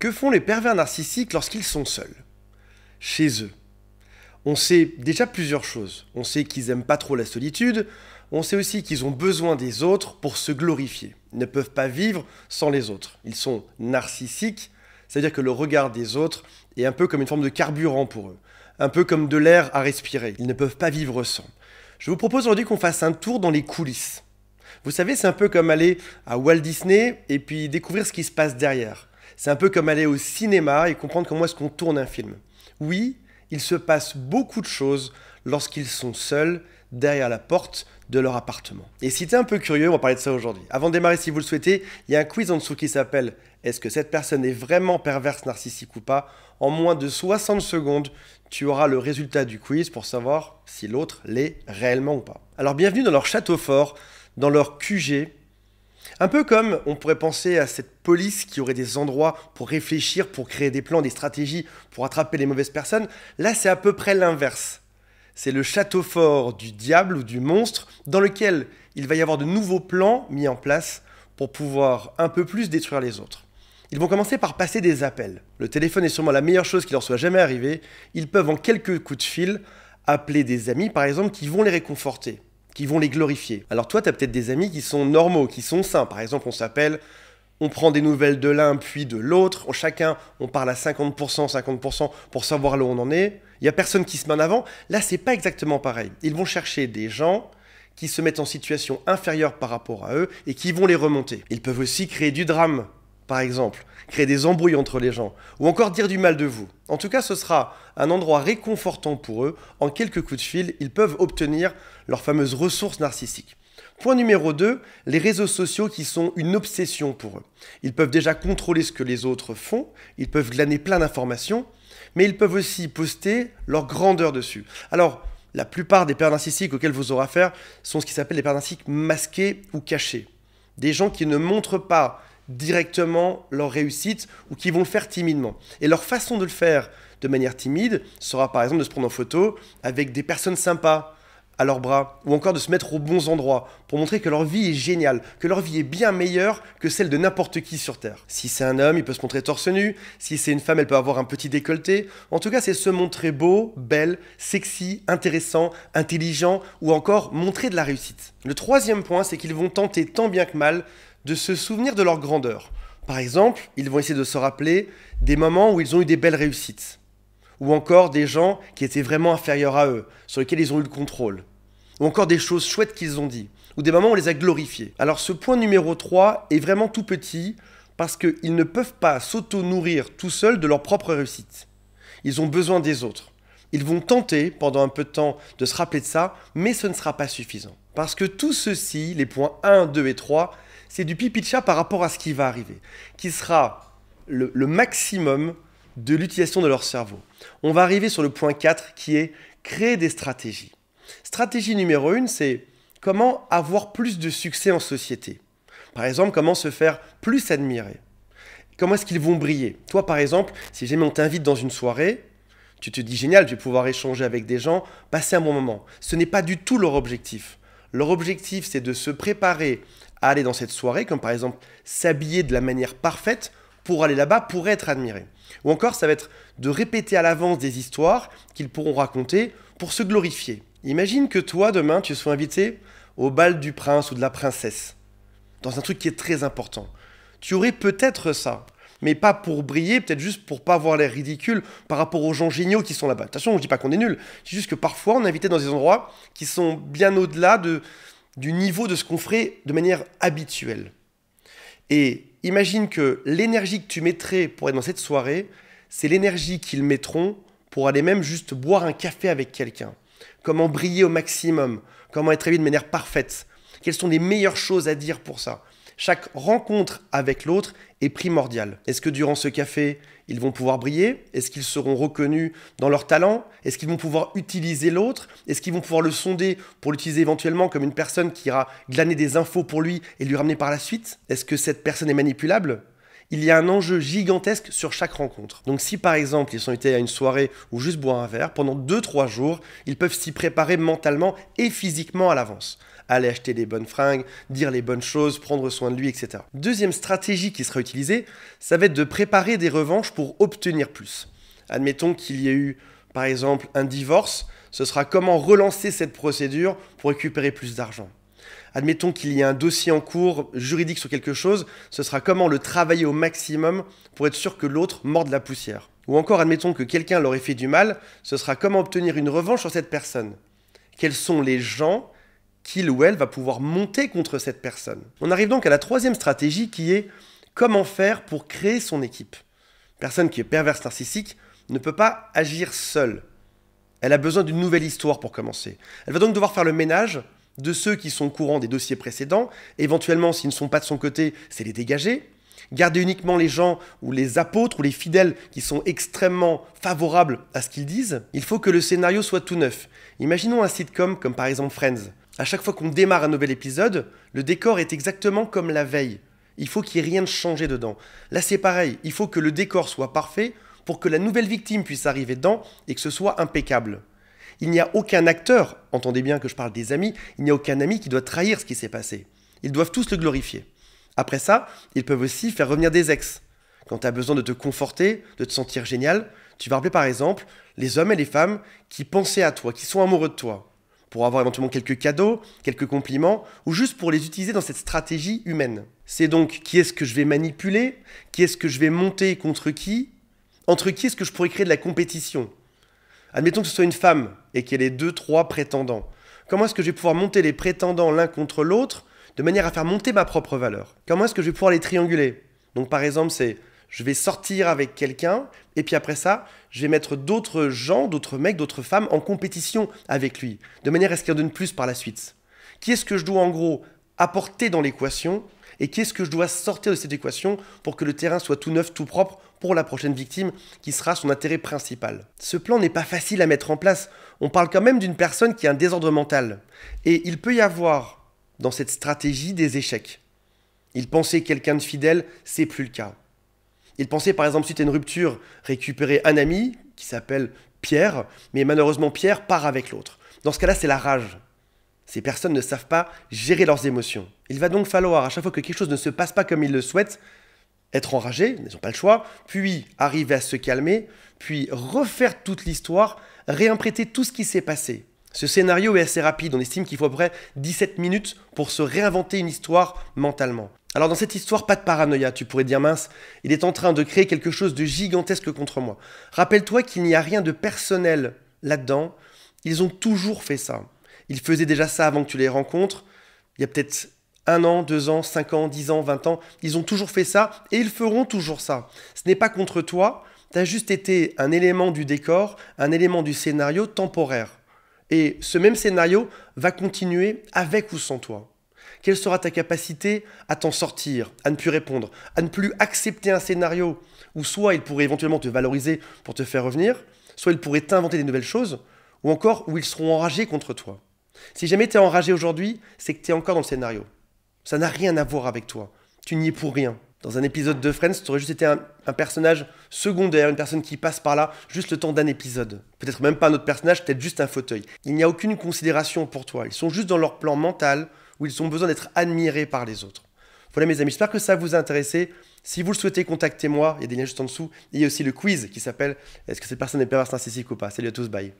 Que font les pervers narcissiques lorsqu'ils sont seuls Chez eux. On sait déjà plusieurs choses. On sait qu'ils aiment pas trop la solitude, on sait aussi qu'ils ont besoin des autres pour se glorifier. Ils ne peuvent pas vivre sans les autres. Ils sont narcissiques, c'est-à-dire que le regard des autres est un peu comme une forme de carburant pour eux, un peu comme de l'air à respirer. Ils ne peuvent pas vivre sans. Je vous propose aujourd'hui qu'on fasse un tour dans les coulisses. Vous savez, c'est un peu comme aller à Walt Disney et puis découvrir ce qui se passe derrière. C'est un peu comme aller au cinéma et comprendre comment est-ce qu'on tourne un film. Oui, il se passe beaucoup de choses lorsqu'ils sont seuls derrière la porte de leur appartement. Et si tu es un peu curieux, on va parler de ça aujourd'hui. Avant de démarrer, si vous le souhaitez, il y a un quiz en dessous qui s'appelle Est-ce que cette personne est vraiment perverse, narcissique ou pas En moins de 60 secondes, tu auras le résultat du quiz pour savoir si l'autre l'est réellement ou pas. Alors bienvenue dans leur château fort, dans leur QG, un peu comme on pourrait penser à cette police qui aurait des endroits pour réfléchir, pour créer des plans, des stratégies, pour attraper les mauvaises personnes, là c'est à peu près l'inverse. C'est le château fort du diable ou du monstre dans lequel il va y avoir de nouveaux plans mis en place pour pouvoir un peu plus détruire les autres. Ils vont commencer par passer des appels. Le téléphone est sûrement la meilleure chose qui leur soit jamais arrivée. Ils peuvent en quelques coups de fil appeler des amis par exemple qui vont les réconforter qui vont les glorifier. Alors toi, tu as peut-être des amis qui sont normaux, qui sont sains. Par exemple, on s'appelle, on prend des nouvelles de l'un puis de l'autre, chacun, on parle à 50%, 50% pour savoir là où on en est. Il n'y a personne qui se met en avant. Là, c'est pas exactement pareil. Ils vont chercher des gens qui se mettent en situation inférieure par rapport à eux et qui vont les remonter. Ils peuvent aussi créer du drame par exemple, créer des embrouilles entre les gens, ou encore dire du mal de vous. En tout cas, ce sera un endroit réconfortant pour eux. En quelques coups de fil, ils peuvent obtenir leurs fameuses ressources narcissiques. Point numéro 2, les réseaux sociaux qui sont une obsession pour eux. Ils peuvent déjà contrôler ce que les autres font, ils peuvent glaner plein d'informations, mais ils peuvent aussi poster leur grandeur dessus. Alors, la plupart des pères narcissiques auxquels vous aurez affaire sont ce qui s'appelle les pères narcissiques masqués ou cachés. Des gens qui ne montrent pas directement leur réussite ou qui vont le faire timidement. Et leur façon de le faire de manière timide sera par exemple de se prendre en photo avec des personnes sympas à leurs bras ou encore de se mettre aux bons endroits pour montrer que leur vie est géniale, que leur vie est bien meilleure que celle de n'importe qui sur Terre. Si c'est un homme, il peut se montrer torse nu, si c'est une femme, elle peut avoir un petit décolleté. En tout cas, c'est se montrer beau, belle, sexy, intéressant, intelligent ou encore montrer de la réussite. Le troisième point, c'est qu'ils vont tenter tant bien que mal de se souvenir de leur grandeur. Par exemple, ils vont essayer de se rappeler des moments où ils ont eu des belles réussites, ou encore des gens qui étaient vraiment inférieurs à eux, sur lesquels ils ont eu le contrôle, ou encore des choses chouettes qu'ils ont dit, ou des moments où on les a glorifiés. Alors ce point numéro 3 est vraiment tout petit, parce qu'ils ne peuvent pas s'auto-nourrir tout seuls de leur propre réussite. Ils ont besoin des autres. Ils vont tenter pendant un peu de temps de se rappeler de ça, mais ce ne sera pas suffisant. Parce que tout ceci, les points 1, 2 et 3, c'est du pipi chat par rapport à ce qui va arriver, qui sera le, le maximum de l'utilisation de leur cerveau. On va arriver sur le point 4 qui est créer des stratégies. Stratégie numéro 1, c'est comment avoir plus de succès en société. Par exemple, comment se faire plus admirer. Comment est-ce qu'ils vont briller Toi, par exemple, si jamais on t'invite dans une soirée, tu te dis génial, je vais pouvoir échanger avec des gens, passer un bon moment. Ce n'est pas du tout leur objectif. Leur objectif, c'est de se préparer à aller dans cette soirée, comme par exemple s'habiller de la manière parfaite pour aller là-bas, pour être admiré. Ou encore, ça va être de répéter à l'avance des histoires qu'ils pourront raconter pour se glorifier. Imagine que toi, demain, tu sois invité au bal du prince ou de la princesse, dans un truc qui est très important. Tu aurais peut-être ça, mais pas pour briller, peut-être juste pour pas avoir l'air ridicule par rapport aux gens géniaux qui sont là-bas. Attention, toute façon, je dis pas qu'on est nul, c'est juste que parfois on est invité dans des endroits qui sont bien au-delà de du niveau de ce qu'on ferait de manière habituelle. Et imagine que l'énergie que tu mettrais pour être dans cette soirée, c'est l'énergie qu'ils mettront pour aller même juste boire un café avec quelqu'un. Comment briller au maximum, comment être habillé de manière parfaite, quelles sont les meilleures choses à dire pour ça. Chaque rencontre avec l'autre est primordiale. Est-ce que durant ce café, ils vont pouvoir briller Est-ce qu'ils seront reconnus dans leur talent Est-ce qu'ils vont pouvoir utiliser l'autre Est-ce qu'ils vont pouvoir le sonder pour l'utiliser éventuellement comme une personne qui ira glaner des infos pour lui et lui ramener par la suite Est-ce que cette personne est manipulable il y a un enjeu gigantesque sur chaque rencontre. Donc si par exemple ils sont été à une soirée ou juste boire un verre, pendant 2-3 jours, ils peuvent s'y préparer mentalement et physiquement à l'avance aller acheter les bonnes fringues, dire les bonnes choses, prendre soin de lui, etc. Deuxième stratégie qui sera utilisée, ça va être de préparer des revanches pour obtenir plus. Admettons qu'il y ait eu, par exemple, un divorce, ce sera comment relancer cette procédure pour récupérer plus d'argent. Admettons qu'il y ait un dossier en cours juridique sur quelque chose, ce sera comment le travailler au maximum pour être sûr que l'autre morde la poussière. Ou encore, admettons que quelqu'un leur ait fait du mal, ce sera comment obtenir une revanche sur cette personne. Quels sont les gens qu'il ou elle va pouvoir monter contre cette personne. On arrive donc à la troisième stratégie qui est comment faire pour créer son équipe. personne qui est perverse narcissique ne peut pas agir seule. Elle a besoin d'une nouvelle histoire pour commencer. Elle va donc devoir faire le ménage de ceux qui sont au courant des dossiers précédents, éventuellement s'ils ne sont pas de son côté, c'est les dégager, garder uniquement les gens ou les apôtres ou les fidèles qui sont extrêmement favorables à ce qu'ils disent. Il faut que le scénario soit tout neuf. Imaginons un sitcom comme par exemple Friends à chaque fois qu'on démarre un nouvel épisode, le décor est exactement comme la veille. Il faut qu'il n'y ait rien de changé dedans. Là, c'est pareil. Il faut que le décor soit parfait pour que la nouvelle victime puisse arriver dedans et que ce soit impeccable. Il n'y a aucun acteur, entendez bien que je parle des amis, il n'y a aucun ami qui doit trahir ce qui s'est passé. Ils doivent tous le glorifier. Après ça, ils peuvent aussi faire revenir des ex. Quand tu as besoin de te conforter, de te sentir génial, tu vas rappeler par exemple les hommes et les femmes qui pensaient à toi, qui sont amoureux de toi pour avoir éventuellement quelques cadeaux, quelques compliments, ou juste pour les utiliser dans cette stratégie humaine. C'est donc qui est-ce que je vais manipuler, qui est-ce que je vais monter contre qui, entre qui est-ce que je pourrais créer de la compétition. Admettons que ce soit une femme et qu'elle ait deux, trois prétendants. Comment est-ce que je vais pouvoir monter les prétendants l'un contre l'autre de manière à faire monter ma propre valeur Comment est-ce que je vais pouvoir les trianguler Donc par exemple, c'est je vais sortir avec quelqu'un, et puis après ça, je vais mettre d'autres gens, d'autres mecs, d'autres femmes en compétition avec lui, de manière à ce qu'il en donne plus par la suite. quest ce que je dois en gros apporter dans l'équation et qu'est-ce que je dois sortir de cette équation pour que le terrain soit tout neuf, tout propre pour la prochaine victime qui sera son intérêt principal. Ce plan n'est pas facile à mettre en place. On parle quand même d'une personne qui a un désordre mental. Et il peut y avoir dans cette stratégie des échecs. Il pensait quelqu'un de fidèle, c'est plus le cas. Il pensait par exemple suite à une rupture récupérer un ami qui s'appelle Pierre, mais malheureusement Pierre part avec l'autre. Dans ce cas-là, c'est la rage. Ces personnes ne savent pas gérer leurs émotions. Il va donc falloir, à chaque fois que quelque chose ne se passe pas comme ils le souhaitent, être enragé, ils n'ont pas le choix, puis arriver à se calmer, puis refaire toute l'histoire, réimpréter tout ce qui s'est passé. Ce scénario est assez rapide, on estime qu'il faut à peu près 17 minutes pour se réinventer une histoire mentalement. Alors dans cette histoire, pas de paranoïa, tu pourrais dire mince, il est en train de créer quelque chose de gigantesque contre moi. Rappelle-toi qu'il n'y a rien de personnel là-dedans, ils ont toujours fait ça. Ils faisaient déjà ça avant que tu les rencontres, il y a peut-être un an, deux ans, cinq ans, dix ans, vingt ans, ils ont toujours fait ça et ils feront toujours ça. Ce n'est pas contre toi, tu as juste été un élément du décor, un élément du scénario temporaire. Et ce même scénario va continuer avec ou sans toi. Quelle sera ta capacité à t'en sortir, à ne plus répondre, à ne plus accepter un scénario où soit ils pourraient éventuellement te valoriser pour te faire revenir, soit ils pourraient t'inventer des nouvelles choses, ou encore où ils seront enragés contre toi. Si jamais tu es enragé aujourd'hui, c'est que tu es encore dans le scénario. Ça n'a rien à voir avec toi. Tu n'y es pour rien. Dans un épisode de Friends, tu aurais juste été un, un, personnage secondaire, une personne qui passe par là juste le temps d'un épisode. Peut-être même pas un autre personnage, peut-être juste un fauteuil. Il n'y a aucune considération pour toi. Ils sont juste dans leur plan mental, où ils ont besoin d'être admirés par les autres. Voilà mes amis, j'espère que ça vous a intéressé. Si vous le souhaitez, contactez-moi, il y a des liens juste en dessous. il y a aussi le quiz qui s'appelle Est-ce que cette personne est perverse narcissique ou pas Salut à tous, bye.